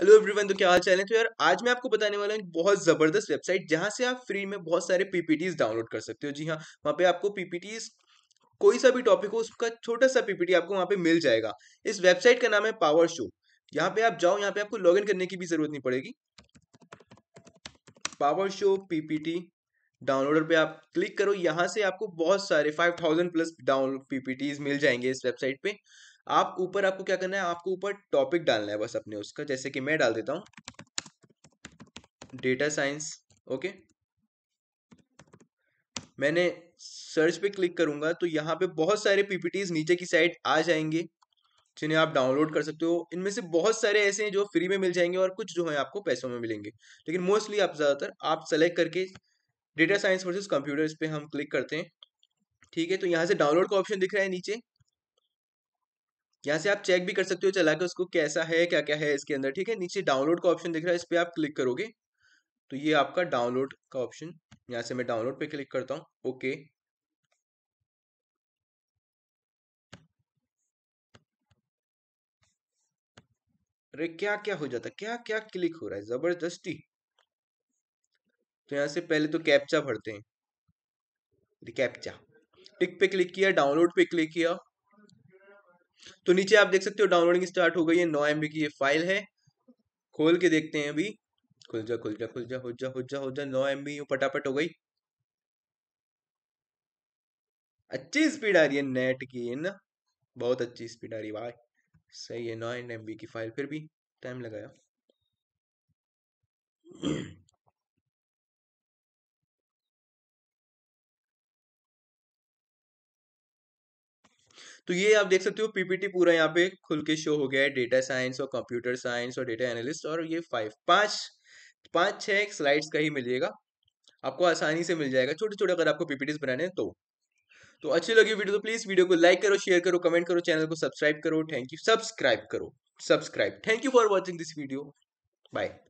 hello everyone तो क्या हाल चाल है तो यार आज मैं आपको बताने वाला हूँ बहुत ज़बरदस्त वेबसाइट जहाँ से आप फ्री में बहुत सारे पीपीटीज डाउनलोड कर सकते हो जी हाँ वहाँ पे आपको पीपीटीज कोई सा भी टॉपिक हो उसका छोटा सा पीपीटी आपको वहाँ पे मिल जाएगा इस वेबसाइट का नाम है पावर शो यहाँ पे आप जाओ यहाँ पे आपको लॉग करने की भी जरूरत नहीं पड़ेगी पावर शो पीपीटी डाउनलोडर पे आप क्लिक करो यहाँ से आपको बहुत सारे 5000 प्लस डाउनलोड पीपीटीज मिल जाएंगे इस वेबसाइट पे आप ऊपर आपको क्या करना है आपको ऊपर टॉपिक डालना है बस अपने उसका जैसे कि मैं डाल देता हूं डेटा साइंस ओके मैंने सर्च पे क्लिक करूंगा तो यहाँ पे बहुत सारे पीपीटीज नीचे की साइड आ जाएंगे जिन्हें आप डाउनलोड कर सकते हो इनमें से बहुत सारे ऐसे हैं जो फ्री में मिल जाएंगे और कुछ जो है आपको पैसों में मिलेंगे लेकिन मोस्टली आप ज़्यादातर आप सेलेक्ट करके डेटा साइंस वर्सेज कंप्यूटर्स पे हम क्लिक करते हैं ठीक है तो यहाँ से डाउनलोड का ऑप्शन दिख रहा है नीचे यहाँ से आप चेक भी कर सकते हो चला के उसको कैसा है क्या क्या है इसके अंदर ठीक है नीचे डाउनलोड का ऑप्शन दिख रहा है इस पर आप क्लिक करोगे तो ये आपका डाउनलोड का ऑप्शन यहाँ से मैं डाउनलोड पे क्लिक करता हूँ ओके अरे क्या क्या हो जाता क्या क्या क्लिक हो रहा है जबरदस्ती तो यहाँ से पहले तो कैप्चा भरते हैं कैप्चा टिक पे क्लिक किया डाउनलोड पे क्लिक किया तो नीचे आप देख सकते हो डाउनलोडिंग स्टार्ट हो गई है नौ एम की ये फाइल है खोल के देखते हैं अभी खुल जा खुल जा खुल जा हो जा हो जा हो जा नौ एम बी फटाफट हो गई अच्छी स्पीड आ रही है नेट की है ना बहुत अच्छी स्पीड आ रही है भाई सही है नौ एम की फाइल फिर भी टाइम लगाया तो ये आप देख सकते हो पीपीटी पूरा यहाँ पे खुल के शो हो गया है डेटा साइंस और कंप्यूटर साइंस और डेटा एनालिस्ट और ये फाइव पांच पांच छह स्लाइड्स का ही मिलेगा आपको आसानी से मिल जाएगा छोटे छोटे अगर आपको पीपीटी बनाने हैं तो तो अच्छी लगी वीडियो तो प्लीज वीडियो को लाइक करो शेयर करो कमेंट करो चैनल को सब्सक्राइब करो थैंक यू सब्सक्राइब करो subscribe thank you for watching this video bye